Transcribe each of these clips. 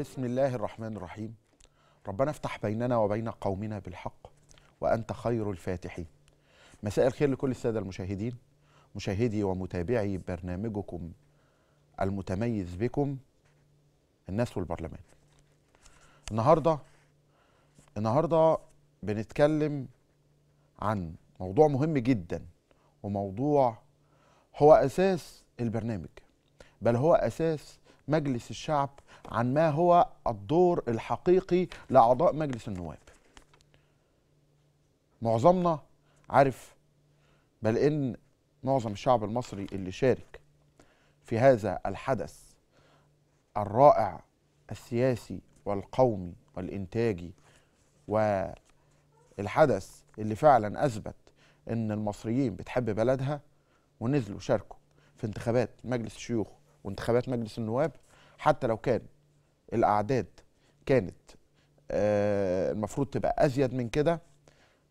بسم الله الرحمن الرحيم ربنا افتح بيننا وبين قومنا بالحق وأنت خير الفاتحين مساء الخير لكل السادة المشاهدين مشاهدي ومتابعي برنامجكم المتميز بكم الناس والبرلمان النهاردة النهاردة بنتكلم عن موضوع مهم جدا وموضوع هو أساس البرنامج بل هو أساس مجلس الشعب عن ما هو الدور الحقيقي لاعضاء مجلس النواب معظمنا عارف بل ان معظم الشعب المصري اللي شارك في هذا الحدث الرائع السياسي والقومي والانتاجي والحدث اللي فعلا اثبت ان المصريين بتحب بلدها ونزلوا شاركوا في انتخابات مجلس الشيوخ وانتخابات مجلس النواب حتى لو كان الاعداد كانت آه، المفروض تبقى ازيد من كده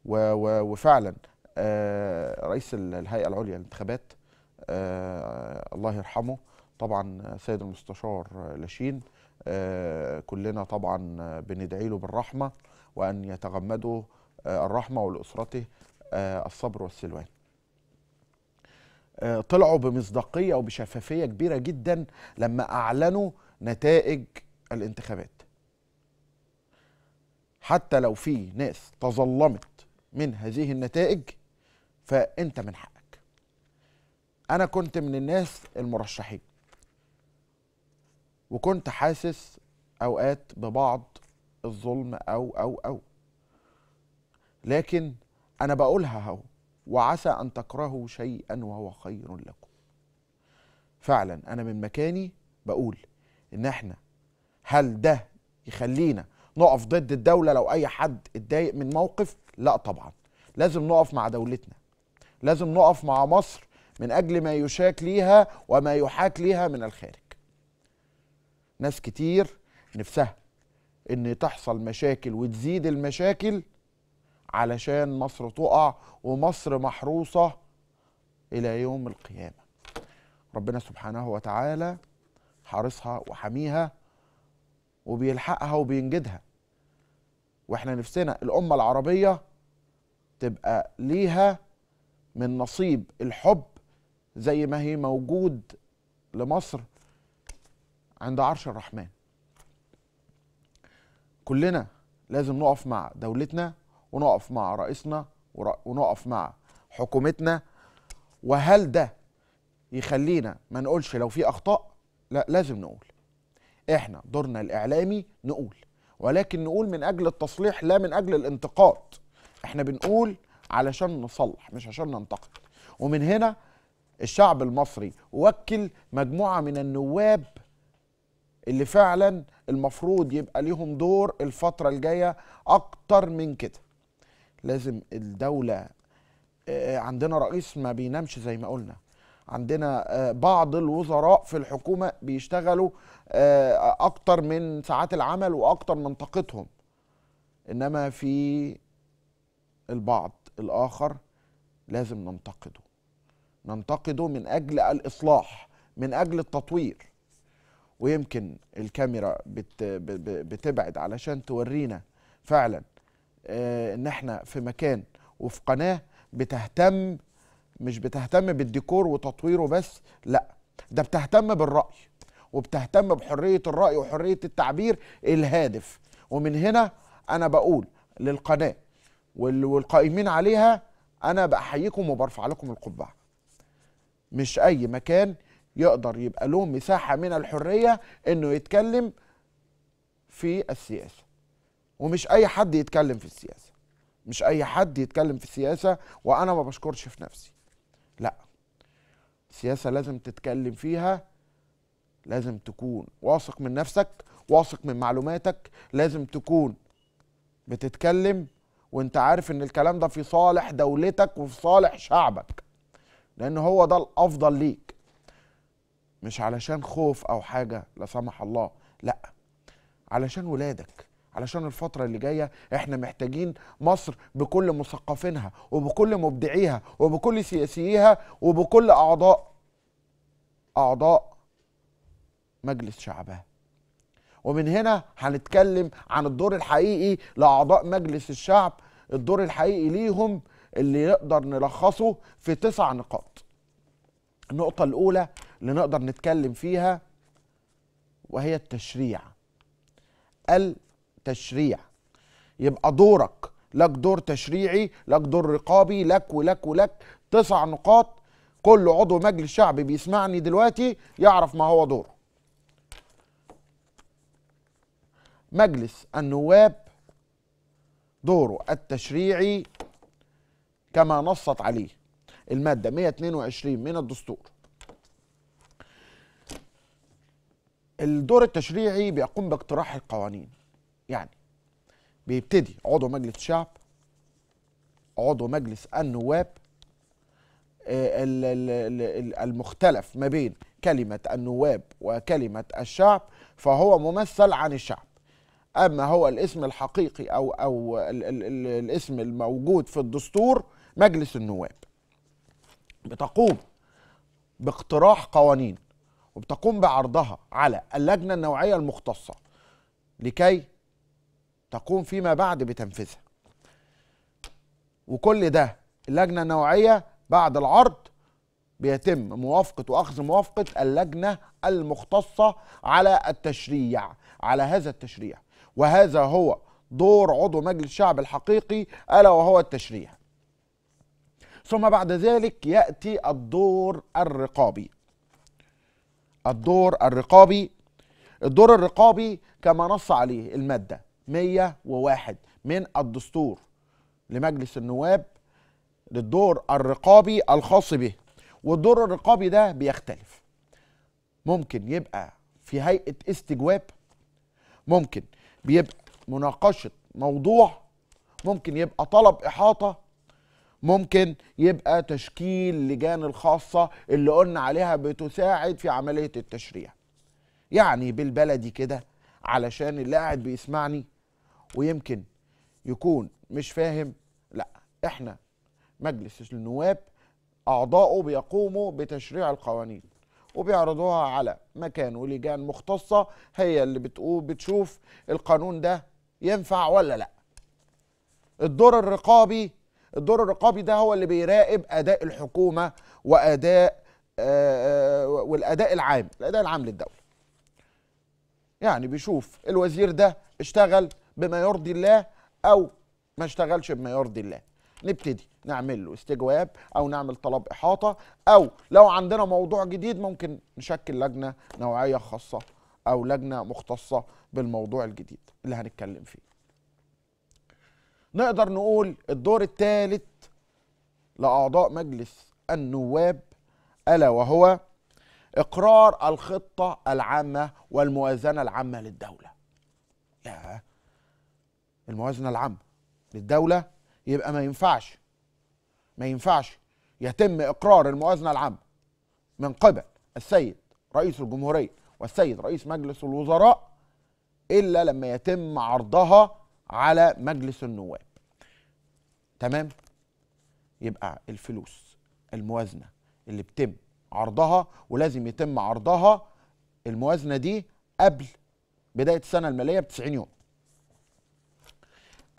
وفعلا آه، رئيس الهيئه العليا للانتخابات آه، الله يرحمه طبعا سيد المستشار لاشين كلنا طبعا بندعي له بالرحمه وان يتغمده الرحمه ولاسرته الصبر والسلوان آه، طلعوا بمصداقيه وبشفافيه كبيره جدا لما اعلنوا نتائج الانتخابات حتى لو في ناس تظلمت من هذه النتائج فانت من حقك انا كنت من الناس المرشحين وكنت حاسس اوقات ببعض الظلم او او او لكن انا بقولها اهو وعسى أن تكرهوا شيئا وهو خير لكم فعلا أنا من مكاني بقول إن إحنا هل ده يخلينا نقف ضد الدولة لو أي حد اتضايق من موقف لا طبعا لازم نقف مع دولتنا لازم نقف مع مصر من أجل ما يشاك ليها وما يحاك ليها من الخارج ناس كتير نفسها ان تحصل مشاكل وتزيد المشاكل علشان مصر تقع ومصر محروسة إلى يوم القيامة ربنا سبحانه وتعالى حارسها وحميها وبيلحقها وبينجدها واحنا نفسنا الأمة العربية تبقى ليها من نصيب الحب زي ما هي موجود لمصر عند عرش الرحمن كلنا لازم نقف مع دولتنا ونقف مع رئيسنا ونقف مع حكومتنا وهل ده يخلينا ما نقولش لو في اخطاء لا لازم نقول احنا دورنا الاعلامي نقول ولكن نقول من اجل التصليح لا من اجل الانتقاد احنا بنقول علشان نصلح مش عشان ننتقد ومن هنا الشعب المصري وكل مجموعه من النواب اللي فعلا المفروض يبقى ليهم دور الفتره الجايه اكتر من كده لازم الدوله آه، آه، عندنا رئيس ما بينامش زي ما قلنا عندنا آه، بعض الوزراء في الحكومه بيشتغلوا اكتر من ساعات العمل واكتر من طاقتهم انما في البعض الاخر لازم ننتقده ننتقده من اجل الاصلاح من اجل التطوير ويمكن الكاميرا بتبعد علشان تورينا فعلا آه، ان احنا في مكان وفي قناه بتهتم مش بتهتم بالديكور وتطويره بس لا ده بتهتم بالراي وبتهتم بحريه الراي وحريه التعبير الهادف ومن هنا انا بقول للقناه والقائمين عليها انا بحييكم وبرفع لكم القبعه مش اي مكان يقدر يبقى له مساحه من الحريه انه يتكلم في السياسه ومش اي حد يتكلم في السياسه مش اي حد يتكلم في السياسه وانا ما بشكرش في نفسي لا السياسه لازم تتكلم فيها لازم تكون واثق من نفسك واثق من معلوماتك لازم تكون بتتكلم وانت عارف ان الكلام ده في صالح دولتك وفي صالح شعبك لان هو ده الافضل ليك مش علشان خوف او حاجه لا سمح الله لا علشان ولادك علشان الفترة اللي جاية احنا محتاجين مصر بكل مثقفينها وبكل مبدعيها وبكل سياسيها وبكل أعضاء أعضاء مجلس شعبها ومن هنا هنتكلم عن الدور الحقيقي لأعضاء مجلس الشعب الدور الحقيقي ليهم اللي نقدر نلخصه في تسع نقاط النقطة الأولى اللي نقدر نتكلم فيها وهي التشريع تشريع يبقى دورك لك دور تشريعي لك دور رقابي لك ولك ولك تسع نقاط كل عضو مجلس شعبي بيسمعني دلوقتي يعرف ما هو دوره مجلس النواب دوره التشريعي كما نصت عليه المادة 122 من الدستور الدور التشريعي بيقوم باقتراح القوانين يعني بيبتدي عضو مجلس الشعب عضو مجلس النواب آه، المختلف ما بين كلمة النواب وكلمة الشعب فهو ممثل عن الشعب أما هو الاسم الحقيقي أو أو الاسم الموجود في الدستور مجلس النواب بتقوم باقتراح قوانين وبتقوم بعرضها على اللجنة النوعية المختصة لكي تقوم فيما بعد بتنفيذها وكل ده اللجنة النوعية بعد العرض بيتم موافقة وأخذ موافقة اللجنة المختصة على التشريع على هذا التشريع وهذا هو دور عضو مجلس الشعب الحقيقي ألا وهو التشريع ثم بعد ذلك يأتي الدور الرقابي الدور الرقابي الدور الرقابي كما نص عليه المادة 101 من الدستور لمجلس النواب للدور الرقابي الخاص به والدور الرقابي ده بيختلف ممكن يبقى في هيئة استجواب ممكن بيبقى مناقشة موضوع ممكن يبقى طلب إحاطة ممكن يبقى تشكيل لجان الخاصة اللي قلنا عليها بتساعد في عملية التشريع يعني بالبلدي كده علشان اللي قاعد بيسمعني ويمكن يكون مش فاهم لا احنا مجلس النواب اعضاؤه بيقوموا بتشريع القوانين وبيعرضوها على مكان ولجان مختصه هي اللي بتقول بتشوف القانون ده ينفع ولا لا الدور الرقابي الدور الرقابي ده هو اللي بيراقب اداء الحكومه واداء والاداء العام الاداء العام للدوله يعني بيشوف الوزير ده اشتغل بما يرضي الله او ما اشتغلش بما يرضي الله نبتدي نعمل له استجواب او نعمل طلب احاطه او لو عندنا موضوع جديد ممكن نشكل لجنه نوعيه خاصه او لجنه مختصه بالموضوع الجديد اللي هنتكلم فيه نقدر نقول الدور الثالث لاعضاء مجلس النواب الا وهو اقرار الخطه العامه والموازنه العامه للدوله يا الموازنه العامه للدوله يبقى ما ينفعش ما ينفعش يتم اقرار الموازنه العامه من قبل السيد رئيس الجمهوريه والسيد رئيس مجلس الوزراء الا لما يتم عرضها على مجلس النواب تمام يبقى الفلوس الموازنه اللي بتم عرضها ولازم يتم عرضها الموازنه دي قبل بدايه السنه الماليه ب 90 يوم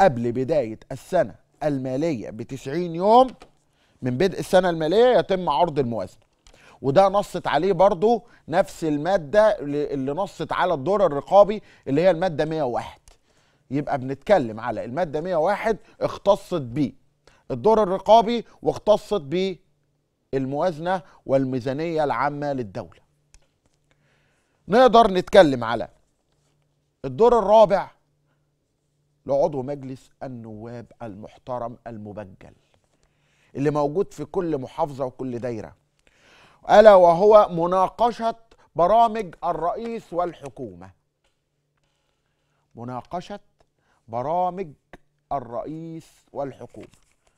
قبل بداية السنة المالية ب 90 يوم من بدء السنة المالية يتم عرض الموازنة وده نصت عليه برضو نفس المادة اللي نصت على الدور الرقابي اللي هي المادة 101 يبقى بنتكلم على المادة 101 اختصت بيه الدور الرقابي واختصت بيه الموازنة والميزانية العامة للدولة نقدر نتكلم على الدور الرابع لعضو مجلس النواب المحترم المبجل اللي موجود في كل محافظة وكل دايرة ألا وهو مناقشة برامج الرئيس والحكومة مناقشة برامج الرئيس والحكومة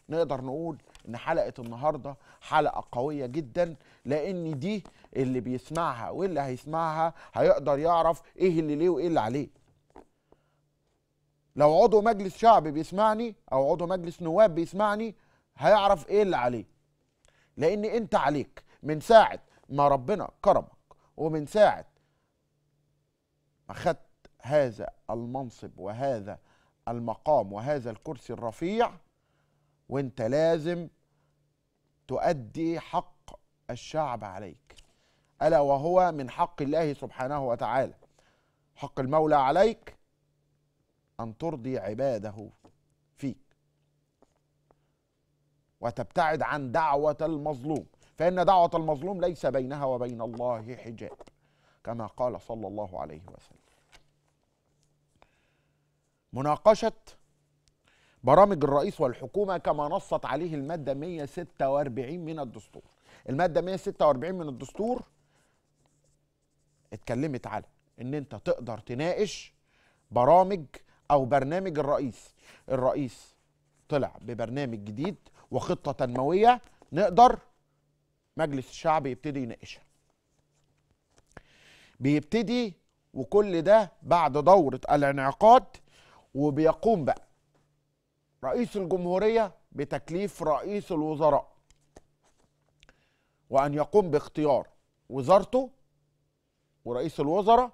نقدر نقول ان حلقه النهارده حلقه قويه جدا لان دي اللي بيسمعها واللي هيسمعها هيقدر يعرف ايه اللي ليه وايه اللي عليه لو عضو مجلس شعب بيسمعني او عضو مجلس نواب بيسمعني هيعرف ايه اللي عليه لان انت عليك من ساعه ما ربنا كرمك ومن ساعه ما خدت هذا المنصب وهذا المقام وهذا الكرسي الرفيع وانت لازم تؤدي حق الشعب عليك الا وهو من حق الله سبحانه وتعالى حق المولى عليك ان ترضي عباده فيك وتبتعد عن دعوه المظلوم فان دعوه المظلوم ليس بينها وبين الله حجاب كما قال صلى الله عليه وسلم مناقشه برامج الرئيس والحكومه كما نصت عليه الماده 146 من الدستور الماده 146 من الدستور اتكلمت على ان انت تقدر تناقش برامج او برنامج الرئيس الرئيس طلع ببرنامج جديد وخطه تنمويه نقدر مجلس الشعب يبتدي يناقشها بيبتدي وكل ده بعد دوره الانعقاد وبيقوم بقى رئيس الجمهوريه بتكليف رئيس الوزراء وان يقوم باختيار وزارته ورئيس الوزراء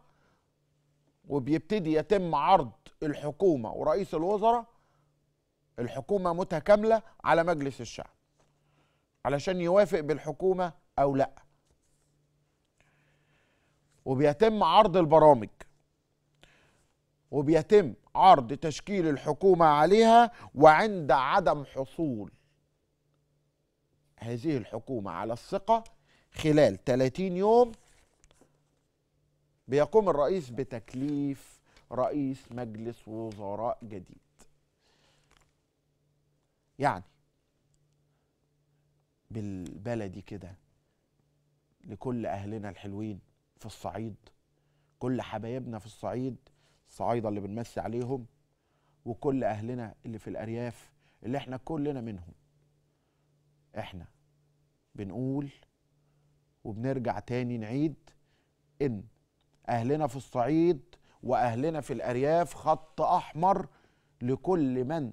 وبيبتدي يتم عرض الحكومه ورئيس الوزراء الحكومه متكامله على مجلس الشعب علشان يوافق بالحكومه او لا وبيتم عرض البرامج وبيتم عرض تشكيل الحكومه عليها وعند عدم حصول هذه الحكومه على الثقه خلال 30 يوم بيقوم الرئيس بتكليف رئيس مجلس وزراء جديد يعني بالبلدي كده لكل أهلنا الحلوين في الصعيد كل حبايبنا في الصعيد الصعايدة اللي بنمسي عليهم وكل أهلنا اللي في الأرياف اللي احنا كلنا منهم احنا بنقول وبنرجع تاني نعيد ان أهلنا في الصعيد واهلنا في الارياف خط احمر لكل من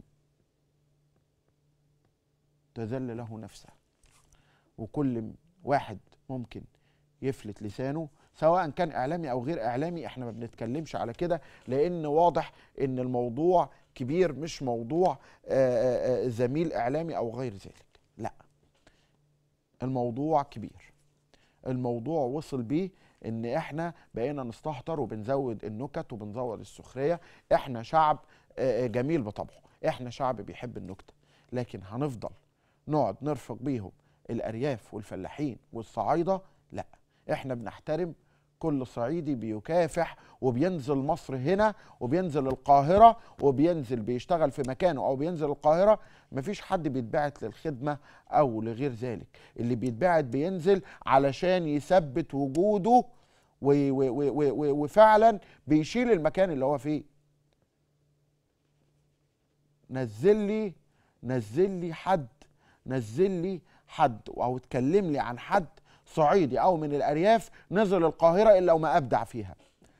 تذل له نفسه وكل واحد ممكن يفلت لسانه سواء كان اعلامي او غير اعلامي احنا ما بنتكلمش على كده لان واضح ان الموضوع كبير مش موضوع آه، آه، آه، زميل اعلامي او غير ذلك لا الموضوع كبير الموضوع وصل بيه ان احنا بقينا نستهتر وبنزود النكت وبنزود السخريه احنا شعب آه، آه، جميل بطبعه احنا شعب بيحب النكته لكن هنفضل نقعد نرفق بيهم الارياف والفلاحين والصعايده لا احنا بنحترم كل صعيدي بيكافح وبينزل مصر هنا وبينزل القاهرة وبينزل بيشتغل في مكانه أو بينزل القاهرة مفيش حد بيتبعت للخدمة أو لغير ذلك اللي بيتبعت بينزل علشان يثبت وجوده وفعلا بيشيل المكان اللي هو فيه نزل لي نزل لي حد نزل لي حد او اتكلم لي عن حد صعيدي او من الارياف نزل القاهره الا وما ابدع فيها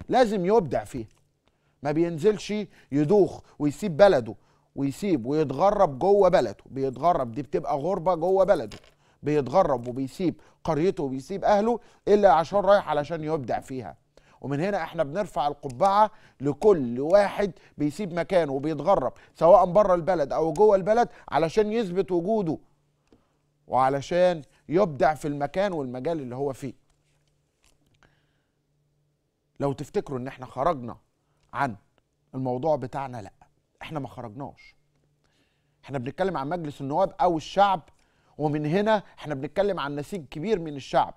لازم يبدع فيها ما بينزلش يدوخ ويسيب بلده ويسيب ويتغرب جوه بلده بيتغرب دي بتبقى غربه جوه بلده بيتغرب وبيسيب قريته وبيسيب اهله الا عشان رايح علشان يبدع فيها ومن هنا احنا بنرفع القبعه لكل واحد بيسيب مكانه وبيتغرب سواء بره البلد او جوه البلد علشان يثبت وجوده وعلشان يبدع في المكان والمجال اللي هو فيه لو تفتكروا ان احنا خرجنا عن الموضوع بتاعنا لا احنا ما خرجناش احنا بنتكلم عن مجلس النواب او الشعب ومن هنا احنا بنتكلم عن نسيج كبير من الشعب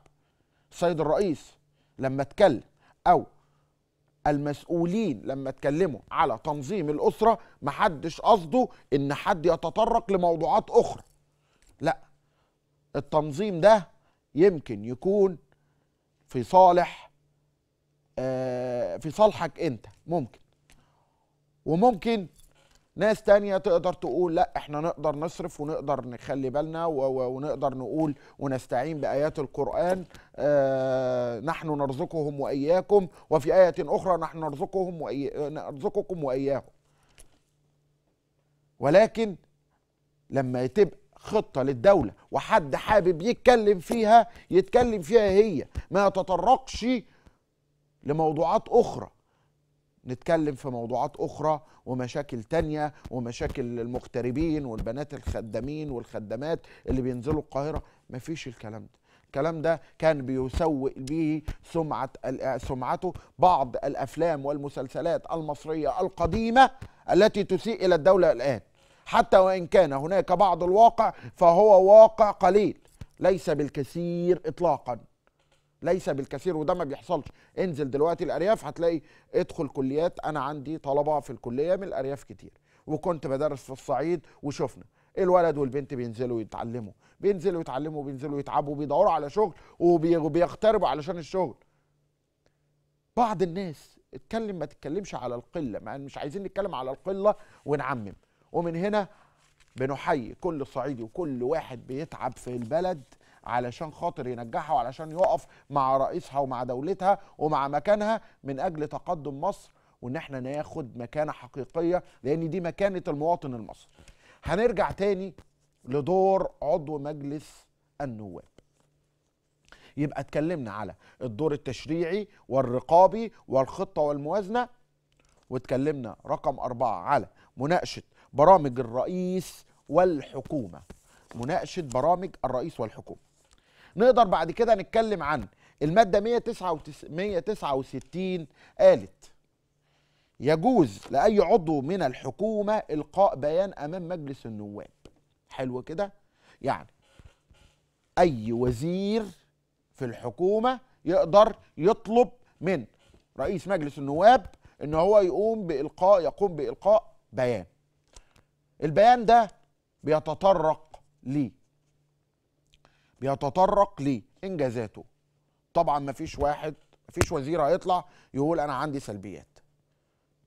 السيد الرئيس لما اتكلم او المسؤولين لما اتكلموا على تنظيم الاسره محدش قصده ان حد يتطرق لموضوعات اخرى لا التنظيم ده يمكن يكون في صالح آه، في صالحك انت ممكن وممكن ناس تانية تقدر تقول لا احنا نقدر نصرف ونقدر نخلي بالنا ونقدر نقول ونستعين بآيات القرآن آه، نحن نرزقهم وإياكم وفي آية أخرى نحن نرزقهم وإي... نرزقكم وإياهم ولكن لما تبقى خطة للدولة وحد حابب يتكلم فيها يتكلم فيها هي ما يتطرقش لموضوعات أخرى نتكلم في موضوعات أخرى ومشاكل تانية ومشاكل المغتربين والبنات الخدامين والخدامات اللي بينزلوا القاهرة مفيش الكلام ده الكلام ده كان بيسوق به سمعة سمعته بعض الأفلام والمسلسلات المصرية القديمة التي تسيء إلى الدولة الآن حتى وان كان هناك بعض الواقع فهو واقع قليل ليس بالكثير اطلاقا ليس بالكثير وده ما بيحصلش انزل دلوقتي الارياف هتلاقي ادخل كليات انا عندي طلبه في الكليه من الارياف كتير وكنت بدرس في الصعيد وشفنا الولد والبنت بينزلوا يتعلموا بينزلوا يتعلموا بينزلوا يتعبوا بيدوروا على شغل وبيغتربوا علشان الشغل بعض الناس اتكلم ما تتكلمش على القله مع مش عايزين نتكلم على القله ونعمم ومن هنا بنحيي كل صعيدي وكل واحد بيتعب في البلد علشان خاطر ينجحها وعلشان يقف مع رئيسها ومع دولتها ومع مكانها من اجل تقدم مصر وان احنا ناخد مكانه حقيقيه لان دي مكانه المواطن المصري. هنرجع تاني لدور عضو مجلس النواب. يبقى اتكلمنا على الدور التشريعي والرقابي والخطه والموازنه واتكلمنا رقم أربعة على مناقشه برامج الرئيس والحكومه مناقشه برامج الرئيس والحكومه نقدر بعد كده نتكلم عن الماده 169 قالت يجوز لاي عضو من الحكومه القاء بيان امام مجلس النواب حلو كده يعني اي وزير في الحكومه يقدر يطلب من رئيس مجلس النواب ان هو يقوم بالقاء يقوم بالقاء بيان البيان ده بيتطرق ليه بيتطرق ليه انجازاته طبعا مفيش واحد مفيش وزير هيطلع يقول أنا عندي سلبيات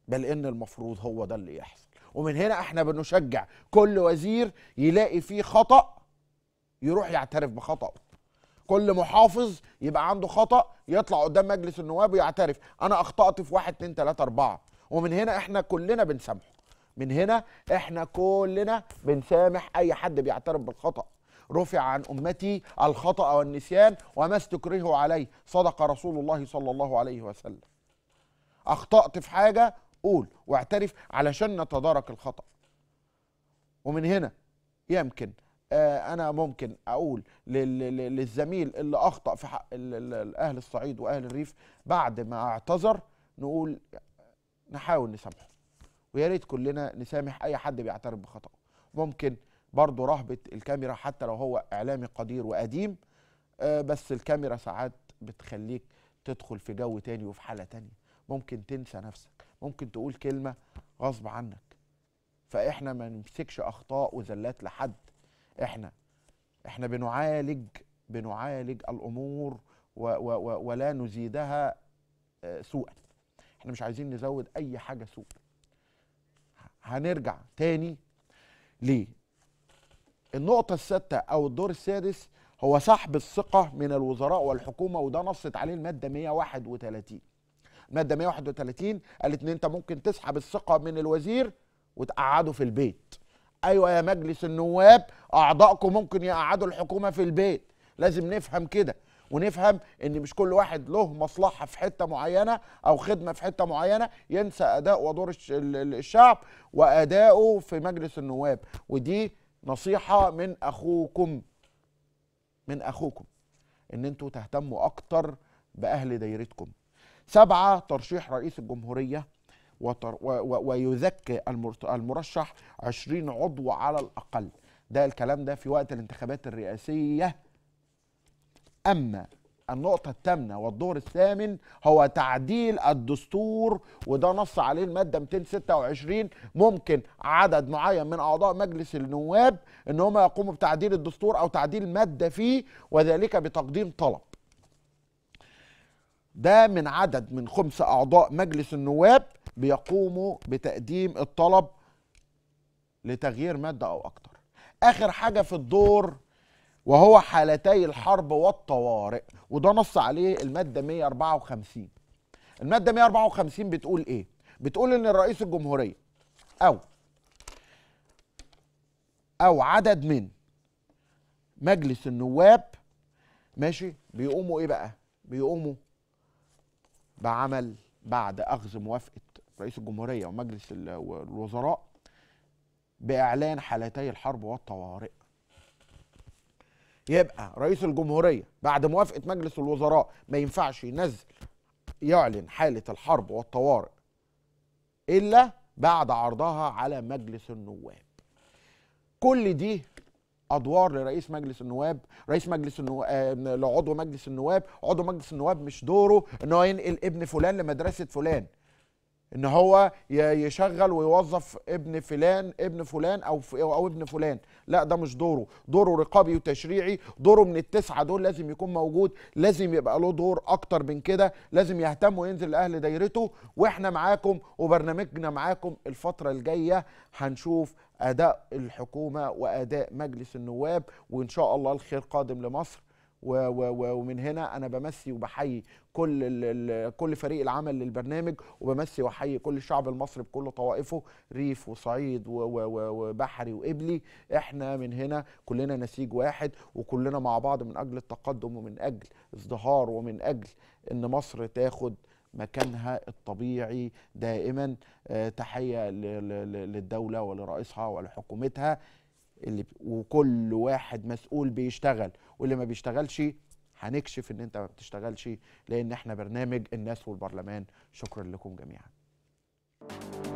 بل إن المفروض هو ده اللي يحصل ومن هنا احنا بنشجع كل وزير يلاقي فيه خطأ يروح يعترف بخطأه كل محافظ يبقى عنده خطأ يطلع قدام مجلس النواب ويعترف أنا أخطأت في واحد اتنين تلاتة أربعة ومن هنا احنا كلنا بنسامحه من هنا احنا كلنا بنسامح اي حد بيعترف بالخطأ رفع عن أمتي الخطأ والنسيان وما استكرهوا عليه صدق رسول الله صلى الله عليه وسلم أخطأت في حاجة قول واعترف علشان نتدارك الخطأ ومن هنا يمكن آه، أنا ممكن أقول للزميل اللي أخطأ في حق أهل الصعيد وأهل الريف بعد ما اعتذر نقول نحاول نسامحه ويا ريت كلنا نسامح اي حد بيعترف بخطاه ممكن برضه رهبه الكاميرا حتى لو هو اعلامي قدير وقديم آه، بس الكاميرا ساعات بتخليك تدخل في جو تاني وفي حاله تانيه ممكن تنسى نفسك ممكن تقول كلمه غصب عنك فاحنا ما نمسكش اخطاء وزلات لحد احنا احنا بنعالج بنعالج الامور و و و ولا نزيدها آه، سوءا احنا مش عايزين نزود اي حاجه سوء هنرجع تاني ليه النقطة الستة أو الدور السادس هو سحب الثقة من الوزراء والحكومة وده نصت عليه المادة 131 المادة 131 قالت إن أنت ممكن تسحب الثقة من الوزير وتقعده في البيت أيوة يا مجلس النواب أعضائكم ممكن يقعدوا الحكومة في البيت لازم نفهم كده ونفهم ان مش كل واحد له مصلحه في حته معينه او خدمه في حته معينه ينسى اداء ودور الشعب وادائه في مجلس النواب ودي نصيحه من اخوكم من اخوكم ان انتوا تهتموا اكتر باهل دايرتكم سبعه ترشيح رئيس الجمهوريه وتر... و... و... ويذكي المرشح 20 عضو على الأقل ده الكلام ده في وقت الانتخابات الرئاسية أما النقطة الثامنة والدور الثامن هو تعديل الدستور وده نص عليه المادة 226 ممكن عدد معين من أعضاء مجلس النواب إن هم يقوموا بتعديل الدستور أو تعديل مادة فيه وذلك بتقديم طلب ده من عدد من خمس أعضاء مجلس النواب بيقوموا بتقديم الطلب لتغيير مادة أو أكتر آخر حاجة في الدور وهو حالتي الحرب والطوارئ وده نص عليه المادة 154 المادة 154 بتقول ايه؟ بتقول ان الرئيس الجمهورية او او عدد من مجلس النواب ماشي بيقوموا ايه بقى؟ بيقوموا بعمل بعد اخذ موافقة رئيس الجمهورية ومجلس الوزراء باعلان حالتي الحرب والطوارئ يبقى رئيس الجمهوريه بعد موافقه مجلس الوزراء ما ينفعش ينزل يعلن حاله الحرب والطوارئ الا بعد عرضها على مجلس النواب كل دي ادوار لرئيس مجلس النواب رئيس مجلس النواب آه، لعضو مجلس النواب عضو مجلس النواب مش دوره ان هو ينقل ابن فلان لمدرسه فلان ان هو يشغل ويوظف ابن فلان ابن فلان او او ابن فلان لا ده مش دوره دوره رقابي وتشريعي دوره من التسعه دول لازم يكون موجود لازم يبقى له دور اكتر من كده لازم يهتم وينزل لاهل دايرته واحنا معاكم وبرنامجنا معاكم الفتره الجايه هنشوف اداء الحكومه واداء مجلس النواب وان شاء الله الخير قادم لمصر ومن هنا انا بمسي وبحيي كل كل فريق العمل للبرنامج وبمسي واحيي كل الشعب المصري بكل طوائفه ريف وصعيد وبحري وقبلي احنا من هنا كلنا نسيج واحد وكلنا مع بعض من اجل التقدم ومن اجل ازدهار ومن اجل ان مصر تاخد مكانها الطبيعي دائما آه، تحيه للدوله ولرئيسها ولحكومتها اللي وكل واحد مسؤول بيشتغل واللي ما بيشتغلش هنكشف ان انت ما بتشتغلش لان احنا برنامج الناس والبرلمان شكرا لكم جميعا